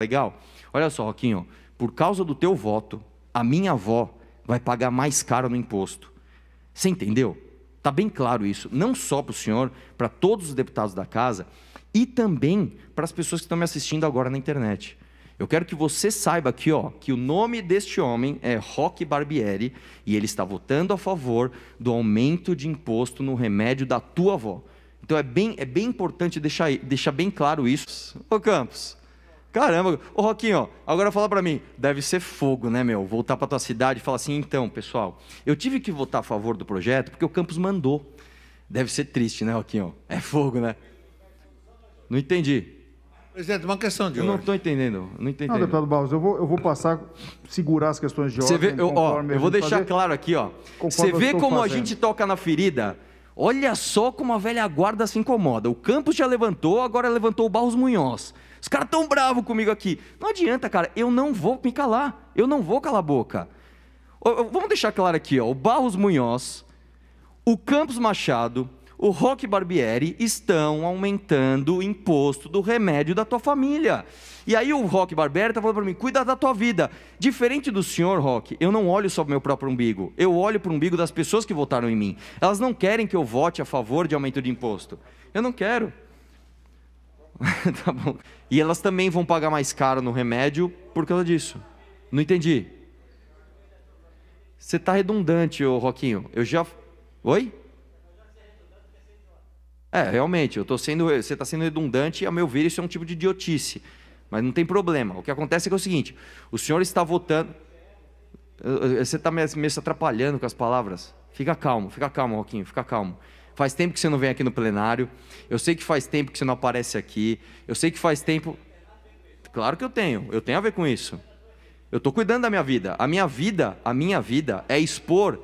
Legal? Olha só, Roquinho, por causa do teu voto, a minha avó vai pagar mais caro no imposto. Você entendeu? Está bem claro isso, não só para o senhor, para todos os deputados da casa e também para as pessoas que estão me assistindo agora na internet. Eu quero que você saiba aqui, ó, que o nome deste homem é Roque Barbieri e ele está votando a favor do aumento de imposto no remédio da tua avó. Então é bem, é bem importante deixar, deixar bem claro isso. Ô Campos, Caramba, ô Roquinho, agora fala para mim, deve ser fogo, né, meu? Voltar para tua cidade e falar assim, então, pessoal, eu tive que votar a favor do projeto porque o campus mandou. Deve ser triste, né, Roquinho? É fogo, né? Não entendi. Presidente, uma questão de eu ordem. Não estou entendendo, não entendi. Não, deputado Barros, eu vou, eu vou passar, segurar as questões de ordem. Vê, eu, ó, eu vou deixar fazer, claro aqui, ó. Você vê como fazendo. a gente toca na ferida Olha só como a velha guarda se incomoda. O Campos já levantou, agora levantou o Barros Munhoz. Os caras tão bravos comigo aqui. Não adianta, cara. Eu não vou me calar. Eu não vou calar a boca. Vamos deixar claro aqui, ó. O Barros Munhoz, o Campos Machado, o Rock Barbieri estão aumentando o imposto do remédio da tua família. E aí o Rock Barbieri está falando para mim, cuida da tua vida. Diferente do senhor, Rock, eu não olho só para o meu próprio umbigo. Eu olho para o umbigo das pessoas que votaram em mim. Elas não querem que eu vote a favor de aumento de imposto. Eu não quero. tá bom. E elas também vão pagar mais caro no remédio por causa disso. Não entendi. Você está redundante, ô Roquinho. Eu já. Oi? É, realmente, eu tô sendo, você está sendo redundante e, a meu ver, isso é um tipo de idiotice. Mas não tem problema. O que acontece é, que é o seguinte: o senhor está votando. Eh, você está me, me atrapalhando com as palavras. Fica calmo, fica calmo, Roquinho, fica calmo. Faz tempo que você não vem aqui no plenário. Eu sei que faz tempo que você não aparece aqui. Eu sei que faz tempo. Claro que eu tenho, eu tenho a ver com isso. Eu estou cuidando da minha vida. A minha vida, a minha vida é expor